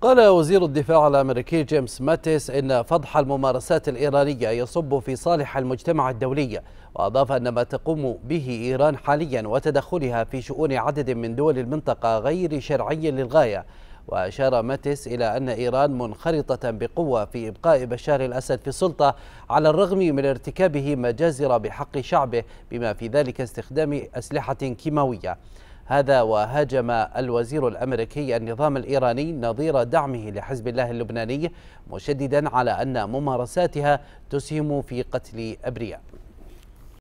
قال وزير الدفاع الامريكي جيمس ماتيس ان فضح الممارسات الايرانيه يصب في صالح المجتمع الدولي واضاف ان ما تقوم به ايران حاليا وتدخلها في شؤون عدد من دول المنطقه غير شرعي للغايه وأشار ماتيس إلى أن إيران منخرطة بقوة في إبقاء بشار الأسد في السلطة على الرغم من ارتكابه مجازر بحق شعبه بما في ذلك استخدام أسلحة كيماوية هذا وهاجم الوزير الامريكي النظام الايراني نظير دعمه لحزب الله اللبناني مشددا على ان ممارساتها تسهم في قتل ابرياء